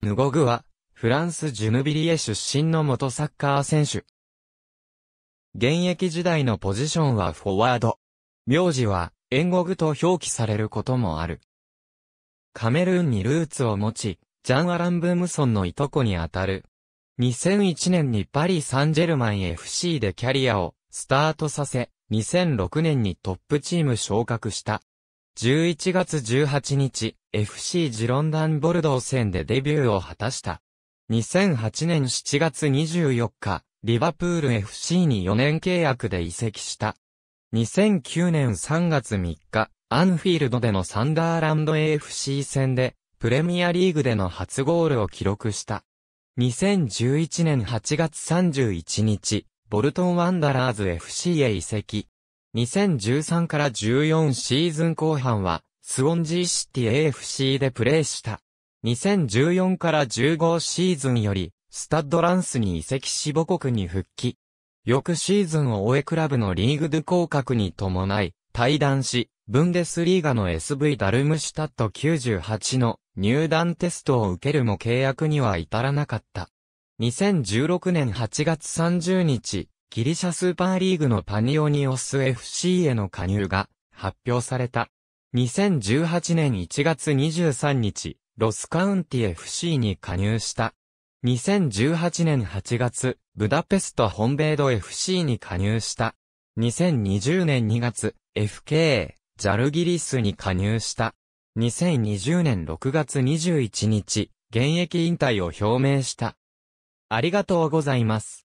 ヌゴグは、フランス・ジュヌビリエ出身の元サッカー選手。現役時代のポジションはフォワード。名字は、エンゴグと表記されることもある。カメルーンにルーツを持ち、ジャン・アラン・ブームソンのいとこにあたる。2001年にパリ・サンジェルマン FC でキャリアをスタートさせ、2006年にトップチーム昇格した。11月18日、FC ジロンダンボルドー戦でデビューを果たした。2008年7月24日、リバプール FC に4年契約で移籍した。2009年3月3日、アンフィールドでのサンダーランド AFC 戦で、プレミアリーグでの初ゴールを記録した。2011年8月31日、ボルトンワンダラーズ FC へ移籍。2013から14シーズン後半は、スウォンジーシティ AFC でプレーした。2014から15シーズンより、スタッドランスに移籍し母国に復帰。翌シーズンを終えクラブのリーグドゥ降格に伴い、退団し、ブンデスリーガの SV ダルムシュタット98の入団テストを受けるも契約には至らなかった。2016年8月30日、ギリシャスーパーリーグのパニオニオス FC への加入が発表された。2018年1月23日、ロスカウンティ FC に加入した。2018年8月、ブダペスト本米ド FC に加入した。2020年2月、FK、ジャルギリスに加入した。2020年6月21日、現役引退を表明した。ありがとうございます。